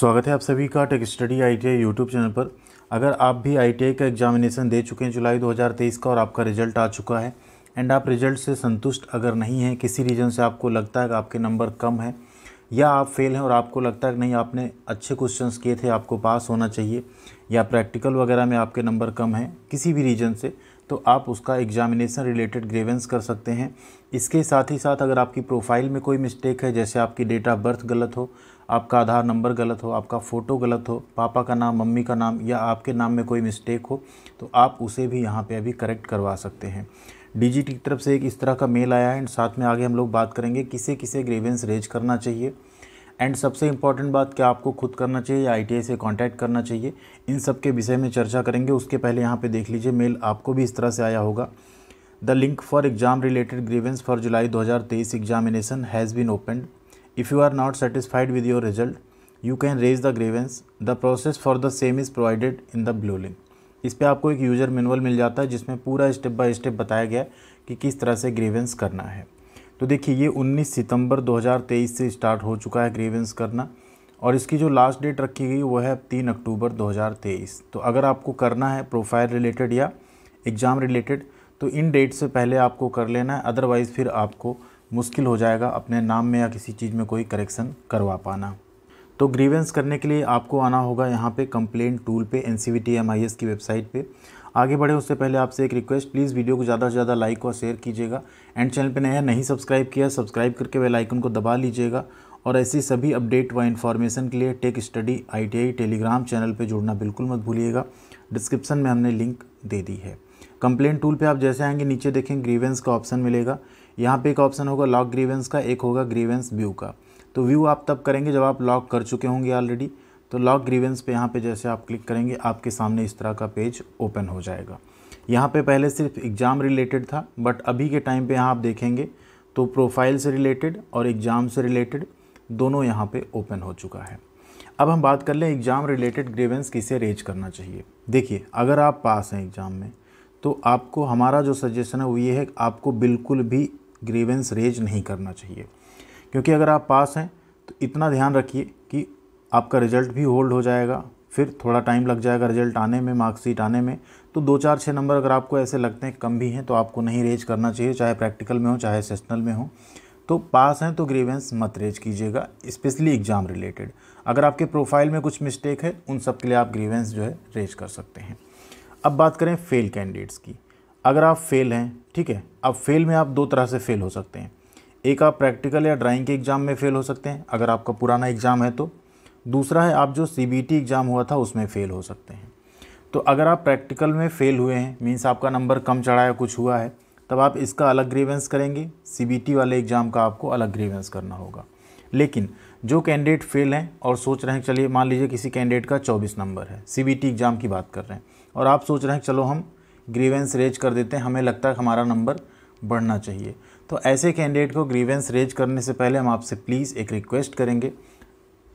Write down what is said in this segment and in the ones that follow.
स्वागत है आप सभी का Tech Study I T YouTube channel पर अगर आप भी आई का एग्जामिनेशन दे चुके हैं जुलाई 2023 का और आपका रिजल्ट आ चुका है एंड आप रिजल्ट से संतुष्ट अगर नहीं हैं किसी रीज़न से आपको लगता है कि आपके नंबर कम है या आप फेल हैं और आपको लगता है कि नहीं आपने अच्छे क्वेश्चंस किए थे आपको पास होना चाहिए या प्रैक्टिकल वगैरह में आपके नंबर कम हैं किसी भी रीजन से तो आप उसका एग्जामिनेशन रिलेटेड ग्रेवेंस कर सकते हैं इसके साथ ही साथ अगर आपकी प्रोफाइल में कोई मिस्टेक है जैसे आपकी डेट ऑफ बर्थ गलत हो आपका आधार नंबर गलत हो आपका फ़ोटो गलत हो पापा का नाम मम्मी का नाम या आपके नाम में कोई मिस्टेक हो तो आप उसे भी यहाँ पे अभी करेक्ट करवा सकते हैं डीजी की तरफ से एक इस तरह का मेल आया है एंड साथ में आगे हम लोग बात करेंगे किसे किसे ग्रेवेंस रेज करना चाहिए एंड सबसे इम्पॉर्टेंट बात क्या आपको खुद करना चाहिए या आई से कांटेक्ट करना चाहिए इन सब के विषय में चर्चा करेंगे उसके पहले यहाँ पे देख लीजिए मेल आपको भी इस तरह से आया होगा the link for exam related grievance for July 2023 examination has been opened if you are not satisfied with your result you can raise the grievance the process for the same is provided in the blue link इस पर आपको एक user manual मिल जाता है जिसमें पूरा step by step बताया गया है कि किस तरह से ग्रीवेंस करना है तो देखिए ये 19 सितंबर 2023 से स्टार्ट हो चुका है ग्रीवेंस करना और इसकी जो लास्ट डेट रखी गई वो है तीन अक्टूबर 2023 तो अगर आपको करना है प्रोफाइल रिलेटेड या एग्ज़ाम रिलेटेड तो इन डेट से पहले आपको कर लेना है अदरवाइज़ फिर आपको मुश्किल हो जाएगा अपने नाम में या किसी चीज़ में कोई करेक्शन करवा पाना तो ग्रीवेंस करने के लिए आपको आना होगा यहाँ पे कंप्लेंट टूल पे एन सी की वेबसाइट पे आगे बढ़े उससे पहले आपसे एक रिक्वेस्ट प्लीज़ वीडियो को ज़्यादा से ज़्यादा लाइक और शेयर कीजिएगा एंड चैनल पर नया नहीं सब्सक्राइब किया सब्सक्राइब करके वे लाइकन को दबा लीजिएगा और ऐसी सभी अपडेट व इन्फॉर्मेशन के लिए Tech Study I Telegram channel पर जुड़ना बिल्कुल मत भूलिएगा डिस्क्रिप्शन में हमने लिंक दे दी है कंप्लेन टूल पे आप जैसे आएंगे नीचे देखें ग्रीवेंस का ऑप्शन मिलेगा यहाँ पे एक ऑप्शन होगा लॉक ग्रीवेंस का एक होगा ग्रीवेंस व्यू का तो व्यू आप तब करेंगे जब आप लॉक कर चुके होंगे ऑलरेडी तो लॉक ग्रीवेंस पे यहाँ पे जैसे आप क्लिक करेंगे आपके सामने इस तरह का पेज ओपन हो जाएगा यहाँ पे पहले सिर्फ एग्ज़ाम रिलेटेड था बट अभी के टाइम पे यहाँ आप देखेंगे तो प्रोफाइल से रिलेटेड और एग्ज़ाम से रिलेटेड दोनों यहाँ पे ओपन हो चुका है अब हम बात कर लें एग्ज़ाम रिलेटेड ग्रीवेंस किसे रेज करना चाहिए देखिए अगर आप पास हैं एग्ज़ाम में तो आपको हमारा जो सजेशन है वो ये है आपको बिल्कुल भी ग्रीवेंस रेज नहीं करना चाहिए क्योंकि अगर आप पास हैं तो इतना ध्यान रखिए आपका रिजल्ट भी होल्ड हो जाएगा फिर थोड़ा टाइम लग जाएगा रिजल्ट आने में मार्कशीट आने में तो दो चार छः नंबर अगर आपको ऐसे लगते हैं कम भी हैं तो आपको नहीं रेज करना चाहिए चाहे प्रैक्टिकल में हो चाहे सेशनल में हो तो पास हैं तो ग्रीवेंस मत रेज कीजिएगा स्पेशली एग्ज़ाम रिलेटेड अगर आपके प्रोफाइल में कुछ मिस्टेक है उन सब के लिए आप ग्रीवेंस जो है रेज कर सकते हैं अब बात करें फेल कैंडिडेट्स की अगर आप फेल हैं ठीक है अब फेल में आप दो तरह से फेल हो सकते हैं एक आप प्रैक्टिकल या ड्राइंग के एग्ज़ाम में फेल हो सकते हैं अगर आपका पुराना एग्ज़ाम है तो दूसरा है आप जो सी एग्ज़ाम हुआ था उसमें फ़ेल हो सकते हैं तो अगर आप प्रैक्टिकल में फ़ेल हुए हैं मीन्स आपका नंबर कम चढ़ा है कुछ हुआ है तब आप इसका अलग ग्रीवेंस करेंगे सी वाले एग्ज़ाम का आपको अलग ग्रीवेंस करना होगा लेकिन जो कैंडिडेट फेल हैं और सोच रहे हैं चलिए मान लीजिए किसी कैंडिडेट का चौबीस नंबर है सी एग्ज़ाम की बात कर रहे हैं और आप सोच रहे हैं चलो हम ग्रीवेंस रेज कर देते हैं हमें लगता है हमारा नंबर बढ़ना चाहिए तो ऐसे कैंडिडेट को ग्रीवेंस रेज करने से पहले हम आपसे प्लीज़ एक रिक्वेस्ट करेंगे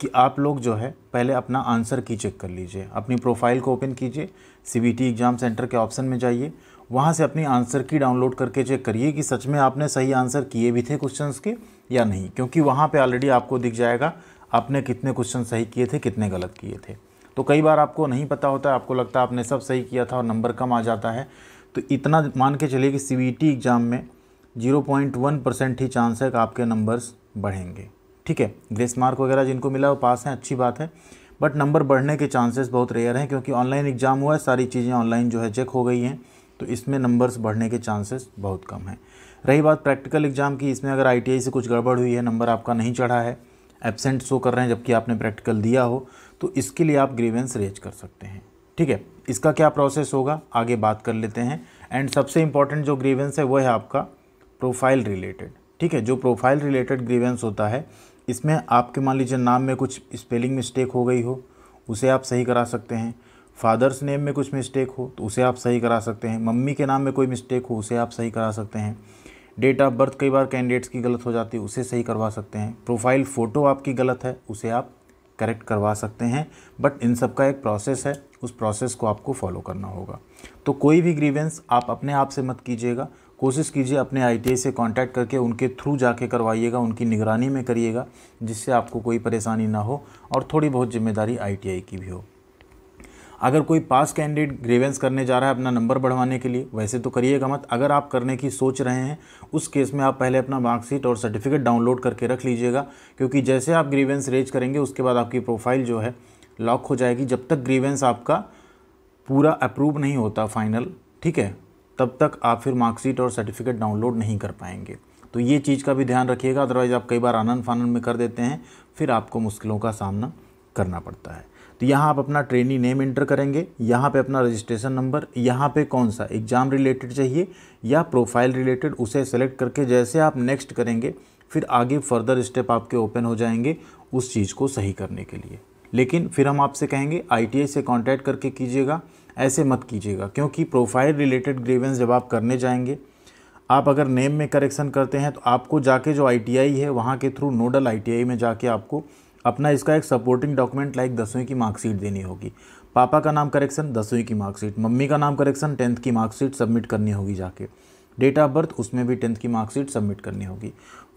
कि आप लोग जो है पहले अपना आंसर की चेक कर लीजिए अपनी प्रोफाइल को ओपन कीजिए सीबीटी एग्ज़ाम सेंटर के ऑप्शन में जाइए वहाँ से अपनी आंसर की डाउनलोड करके चेक करिए कि सच में आपने सही आंसर किए भी थे क्वेश्चन के या नहीं क्योंकि वहाँ पर ऑलरेडी आपको दिख जाएगा आपने कितने क्वेश्चन सही किए थे कितने गलत किए थे तो कई बार आपको नहीं पता होता है आपको लगता है आपने सब सही किया था और नंबर कम आ जाता है तो इतना मान के चलिए कि सी एग्ज़ाम में 0.1 परसेंट ही चांस है कि आपके नंबर्स बढ़ेंगे ठीक है ग्रेस मार्क वगैरह जिनको मिला वो पास हैं अच्छी बात है बट नंबर बढ़ने के चांसेस बहुत रेयर हैं क्योंकि ऑनलाइन एग्ज़ाम हुआ है सारी चीज़ें ऑनलाइन जो है चेक हो गई हैं तो इसमें नंबर्स बढ़ने के चांसेस बहुत कम हैं रही बात प्रैक्टिकल एग्ज़ाम की इसमें अगर आई से कुछ गड़बड़ हुई है नंबर आपका नहीं चढ़ा है एबसेंट शो कर रहे हैं जबकि आपने प्रैक्टिकल दिया हो तो इसके लिए आप ग्रीवेंस रेज कर सकते हैं ठीक है इसका क्या प्रोसेस होगा आगे बात कर लेते हैं एंड सबसे इम्पॉर्टेंट जो ग्रीवेंस है वो है आपका प्रोफाइल रिलेटेड ठीक है जो प्रोफाइल रिलेटेड ग्रीवेंस होता है इसमें आपके मान लीजिए नाम में कुछ स्पेलिंग मिस्टेक हो गई हो उसे आप सही करा सकते हैं फादर्स नेम में कुछ मिस्टेक हो तो उसे आप सही करा सकते हैं मम्मी के नाम में कोई मिस्टेक हो उसे आप सही करा सकते हैं डेट ऑफ बर्थ कई बार कैंडिडेट्स की गलत हो जाती है उसे सही करवा सकते हैं प्रोफाइल फ़ोटो आपकी गलत है उसे आप करेक्ट करवा सकते हैं बट इन सब का एक प्रोसेस है उस प्रोसेस को आपको फॉलो करना होगा तो कोई भी ग्रीवेंस आप अपने आप से मत कीजिएगा कोशिश कीजिए अपने आई से कांटेक्ट करके उनके थ्रू जाके करवाइएगा उनकी निगरानी में करिएगा जिससे आपको कोई परेशानी ना हो और थोड़ी बहुत जिम्मेदारी आई की भी हो अगर कोई पास कैंडिडेट ग्रेवेंस करने जा रहा है अपना नंबर बढ़वाने के लिए वैसे तो करिएगा मत अगर आप करने की सोच रहे हैं उस केस में आप पहले अपना मार्कशीट और सर्टिफिकेट डाउनलोड करके रख लीजिएगा क्योंकि जैसे आप ग्रीवेंस रेज करेंगे उसके बाद आपकी प्रोफाइल जो है लॉक हो जाएगी जब तक ग्रीवेंस आपका पूरा अप्रूव नहीं होता फाइनल ठीक है तब तक आप फिर मार्कशीट और सर्टिफिकेट डाउनलोड नहीं कर पाएंगे तो ये चीज़ का भी ध्यान रखिएगा अदरवाइज़ आप कई बार आनंद फानंद में कर देते हैं फिर आपको मुश्किलों का सामना करना पड़ता है तो यहाँ आप अपना ट्रेनी नेम इंटर करेंगे यहाँ पे अपना रजिस्ट्रेशन नंबर यहाँ पे कौन सा एग्ज़ाम रिलेटेड चाहिए या प्रोफाइल रिलेटेड उसे सेलेक्ट करके जैसे आप नेक्स्ट करेंगे फिर आगे फर्दर स्टेप आपके ओपन हो जाएंगे उस चीज़ को सही करने के लिए लेकिन फिर हम आपसे कहेंगे आई से कॉन्टैक्ट करके कीजिएगा ऐसे मत कीजिएगा क्योंकि प्रोफाइल रिलेटेड ग्रीवेंस जब आप करने जाएंगे आप अगर नेम में करेक्शन करते हैं तो आपको जाके जो आईटीआई है वहाँ के थ्रू नोडल आईटीआई में जाके आपको अपना इसका एक सपोर्टिंग डॉक्यूमेंट लाइक दसवीं की मार्कशीट देनी होगी पापा का नाम करेक्शन दसवीं की मार्कशीट मम्मी का नाम करेक्शन टेंथ की मार्कशीट सबमिट करनी होगी जाके डेट ऑफ बर्थ उसमें भी टेंथ की मार्कशीट सबमिट करनी होगी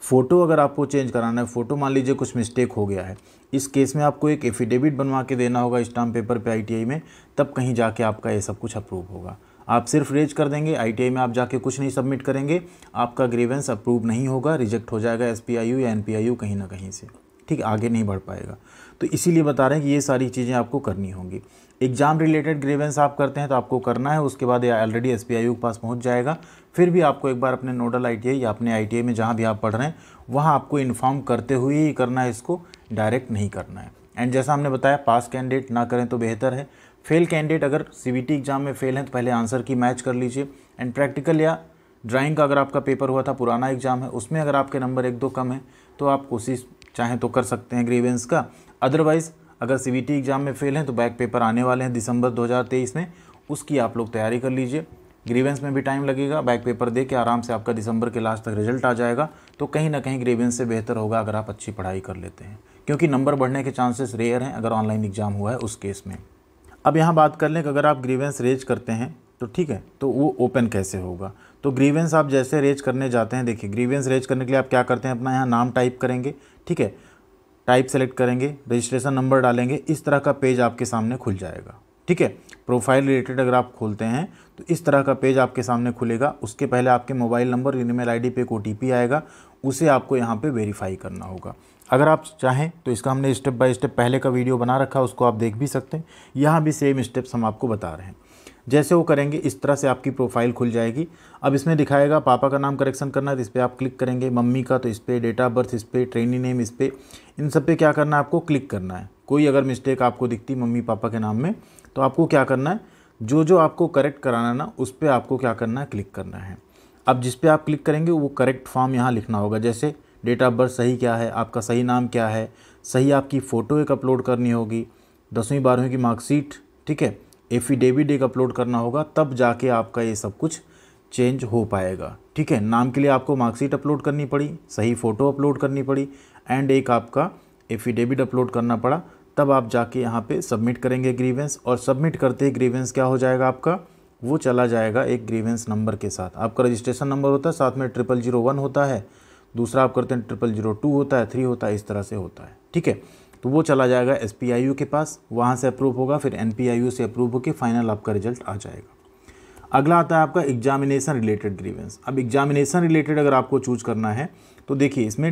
फ़ोटो अगर आपको चेंज कराना है फ़ोटो मान लीजिए कुछ मिस्टेक हो गया है इस केस में आपको एक एफिडेविट बनवा के देना होगा स्टाम्प पेपर पे आईटीआई में तब कहीं जाके आपका ये सब कुछ अप्रूव होगा आप सिर्फ रेज कर देंगे आईटीआई में आप जाके कुछ नहीं सबमिट करेंगे आपका ग्रेवेंस अप्रूव नहीं होगा रिजेक्ट हो जाएगा एस या एन कहीं ना कहीं से ठीक आगे नहीं बढ़ पाएगा तो इसीलिए बता रहे हैं कि ये सारी चीज़ें आपको करनी होंगी एग्ज़ाम रिलेटेड ग्रेवेंस आप करते हैं तो आपको करना है उसके बाद ये ऑलरेडी एस के पास पहुँच जाएगा फिर भी आपको एक बार अपने नोडल आई या अपने आई में जहाँ भी आप पढ़ रहे हैं वहाँ आपको इन्फॉर्म करते हुए ही करना है इसको डायरेक्ट नहीं करना है एंड जैसा हमने बताया पास कैंडिडेट ना करें तो बेहतर है फेल कैंडिडेट अगर सी एग्ज़ाम में फेल हैं तो पहले आंसर की मैच कर लीजिए एंड प्रैक्टिकल या ड्राइंग का अगर आपका पेपर हुआ था पुराना एग्ज़ाम है उसमें अगर आपके नंबर एक दो कम है तो आप कोशिश चाहें तो कर सकते हैं ग्रीवेंस का अदरवाइज़ अगर सी एग्ज़ाम में फेल हैं तो बैक पेपर आने वाले हैं दिसंबर 2023 में उसकी आप लोग तैयारी कर लीजिए ग्रीवेंस में भी टाइम लगेगा बैक पेपर दे के आराम से आपका दिसंबर के लास्ट तक रिजल्ट आ जाएगा तो कहीं ना कहीं ग्रीवेंस से बेहतर होगा अगर आप अच्छी पढ़ाई कर लेते हैं क्योंकि नंबर बढ़ने के चांसेस रेयर हैं अगर ऑनलाइन एग्ज़ाम हुआ है उस केस में अब यहाँ बात कर लें कि अगर आप ग्रीवेंस रेज करते हैं तो ठीक है तो वो ओपन कैसे होगा तो ग्रीवेंस आप जैसे रेज करने जाते हैं देखिए ग्रीवेंस रेज करने के लिए आप क्या करते हैं अपना यहाँ नाम टाइप करेंगे ठीक है टाइप सेलेक्ट करेंगे रजिस्ट्रेशन नंबर डालेंगे इस तरह का पेज आपके सामने खुल जाएगा ठीक है प्रोफाइल रिलेटेड अगर आप खोलते हैं तो इस तरह का पेज आपके सामने खुलेगा उसके पहले आपके मोबाइल नंबर ईमेल आईडी पे एक ओ आएगा उसे आपको यहाँ पे वेरीफाई करना होगा अगर आप चाहें तो इसका हमने स्टेप बाय स्टेप पहले का वीडियो बना रखा उसको आप देख भी सकते हैं यहाँ भी सेम स्टेप्स हम आपको बता रहे हैं जैसे वो करेंगे इस तरह से आपकी प्रोफाइल खुल जाएगी अब इसमें दिखाएगा पापा का नाम करेक्शन करना है तो इस पर आप क्लिक करेंगे मम्मी का तो इस पर डेट ऑफ बर्थ इस पर ट्रेनिंग नेम इस पर इन सब पे क्या करना है आपको क्लिक करना है कोई अगर मिस्टेक आपको दिखती मम्मी पापा के नाम में तो आपको क्या करना है जो जो आपको करेक्ट कराना ना उस पर आपको क्या करना है क्लिक करना है अब जिस पर आप क्लिक करेंगे वो करेक्ट फॉर्म यहाँ लिखना होगा जैसे डेट ऑफ बर्थ सही क्या है आपका सही नाम क्या है सही आपकी फ़ोटो एक अपलोड करनी होगी दसवीं बारहवीं की मार्कशीट ठीक है एफिडेविट एक अपलोड करना होगा तब जाके आपका ये सब कुछ चेंज हो पाएगा ठीक है नाम के लिए आपको मार्कशीट अपलोड करनी पड़ी सही फ़ोटो अपलोड करनी पड़ी एंड एक आपका एफिडेविट अपलोड करना पड़ा तब आप जाके यहाँ पे सबमिट करेंगे ग्रीवेंस और सबमिट करते ही ग्रीवेंस क्या हो जाएगा आपका वो चला जाएगा एक ग्रीवेंस नंबर के साथ आपका रजिस्ट्रेशन नंबर होता है साथ में ट्रिपल जीरो वन होता है दूसरा आप करते हैं ट्रिपल जीरो टू होता है थ्री होता है इस तरह से होता है ठीक है तो वो चला जाएगा एस के पास वहाँ से अप्रूव होगा फिर एन से अप्रूव होकर फाइनल आपका रिजल्ट आ जाएगा अगला आता है आपका एग्जामिनेशन रिलेटेड ग्रीवेंस अब एग्जामिनेशन रिलेटेड अगर आपको चूज करना है तो देखिए इसमें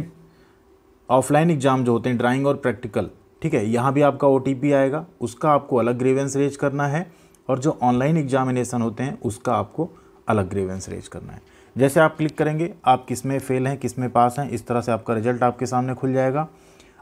ऑफलाइन एग्जाम जो होते हैं ड्राइंग और प्रैक्टिकल ठीक है यहाँ भी आपका ओ आएगा उसका आपको अलग ग्रीवेंस रेज करना है और जो ऑनलाइन एग्जामिनेशन होते हैं उसका आपको अलग ग्रीवेंस रेज करना है जैसे आप क्लिक करेंगे आप किस में फेल हैं किस में पास हैं इस तरह से आपका रिजल्ट आपके सामने खुल जाएगा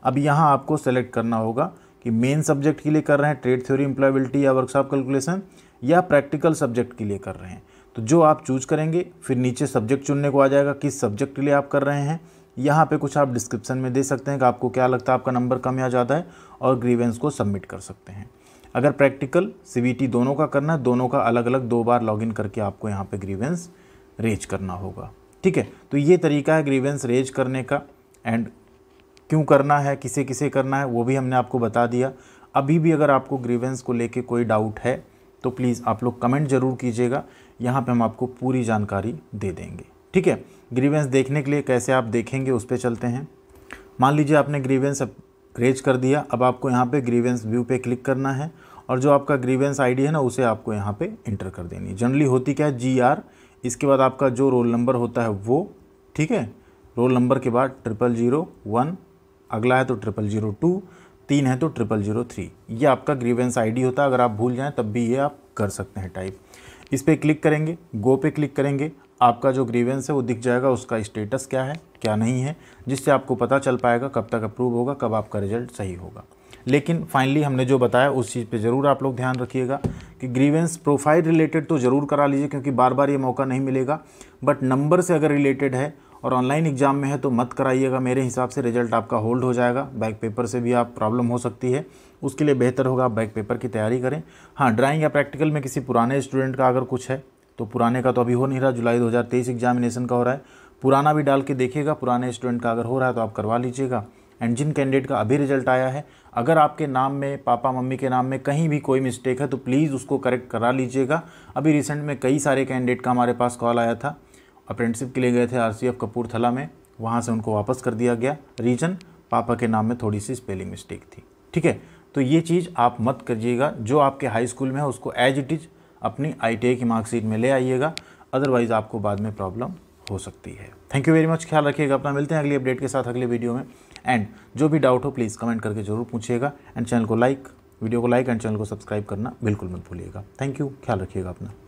अब यहाँ आपको सेलेक्ट करना होगा कि मेन सब्जेक्ट के लिए कर रहे हैं ट्रेड थ्योरी एम्प्लॉयबिलिटी या वर्कशॉप कैलकुलेशन या प्रैक्टिकल सब्जेक्ट के लिए कर रहे हैं तो जो आप चूज करेंगे फिर नीचे सब्जेक्ट चुनने को आ जाएगा किस सब्जेक्ट के लिए आप कर रहे हैं यहाँ पे कुछ आप डिस्क्रिप्शन में दे सकते हैं कि आपको क्या लगता है आपका नंबर कम या ज़्यादा है और ग्रीवेंस को सबमिट कर सकते हैं अगर प्रैक्टिकल सी दोनों का करना है दोनों का अलग अलग दो बार लॉगिन करके आपको यहाँ पे ग्रीवेंस रेज करना होगा ठीक है तो ये तरीका है ग्रीवेंस रेज करने का एंड क्यों करना है किसे किसे करना है वो भी हमने आपको बता दिया अभी भी अगर आपको ग्रीवेंस को लेके कोई डाउट है तो प्लीज़ आप लोग कमेंट ज़रूर कीजिएगा यहाँ पे हम आपको पूरी जानकारी दे देंगे ठीक है ग्रीवेंस देखने के लिए कैसे आप देखेंगे उस पर चलते हैं मान लीजिए आपने ग्रीवेंस रेज कर दिया अब आपको यहाँ पे ग्रीवेंस व्यू पे क्लिक करना है और जो आपका ग्रीवेंस आईडी है ना उसे आपको यहाँ पे इंटर कर देनी है जनरली होती क्या है जी आर इसके बाद आपका जो रोल नंबर होता है वो ठीक है रोल नंबर के बाद ट्रिपल ज़ीरो वन अगला है तो ट्रिपल जीरो टू तीन है तो ट्रिपल जीरो थ्री ये आपका ग्रीवेंस आईडी होता है अगर आप भूल जाएं तब भी ये आप कर सकते हैं टाइप इस पर क्लिक करेंगे गो पे क्लिक करेंगे आपका जो ग्रीवेंस है वो दिख जाएगा उसका स्टेटस क्या है क्या नहीं है जिससे आपको पता चल पाएगा कब तक अप्रूव होगा कब आपका रिजल्ट सही होगा लेकिन फाइनली हमने जो बताया उस चीज़ पे ज़रूर आप लोग ध्यान रखिएगा कि ग्रीवेंस प्रोफाइल रिलेटेड तो ज़रूर करा लीजिए क्योंकि बार बार ये मौका नहीं मिलेगा बट नंबर से अगर रिलेटेड है और ऑनलाइन एग्ज़ाम में है तो मत कराइएगा मेरे हिसाब से रिजल्ट आपका होल्ड हो जाएगा बैक पेपर से भी आप प्रॉब्लम हो सकती है उसके लिए बेहतर होगा आप बैक पेपर की तैयारी करें हाँ ड्राइंग या प्रैक्टिकल में किसी पुराने स्टूडेंट का अगर कुछ है तो पुराने का तो अभी हो नहीं रहा जुलाई 2023 एग्जामिनेशन का हो रहा है पुराना भी डाल के देखिएगा पुराने स्टूडेंट का अगर हो रहा है तो आप करवा लीजिएगा एंड जिन कैंडिडेट का अभी रिजल्ट आया है अगर आपके नाम में पापा मम्मी के नाम में कहीं भी कोई मिस्टेक है तो प्लीज़ उसको करेक्ट करा लीजिएगा अभी रिसेंट में कई सारे कैंडिडेट का हमारे पास कॉल आया था अप्रेंटिसिप के लिए गए थे आरसीएफ कपूरथला में वहाँ से उनको वापस कर दिया गया रीजन पापा के नाम में थोड़ी सी स्पेलिंग मिस्टेक थी ठीक है तो ये चीज़ आप मत करिएगा जो आपके हाई स्कूल में है उसको एज इट इज़ अपनी आई की मार्कशीट में ले आइएगा अदरवाइज़ आपको बाद में प्रॉब्लम हो सकती है थैंक यू वेरी मच ख्याल रखिएगा अपना मिलते हैं अगली अपडेट के साथ अगले वीडियो में एंड जो भी डाउट हो प्लीज़ कमेंट करके ज़रूर पूछिएगा एंड चैनल को लाइक वीडियो को लाइक एंड चैनल को सब्सक्राइब करना बिल्कुल मत भूलिएगा थैंक यू ख्याल रखिएगा अपना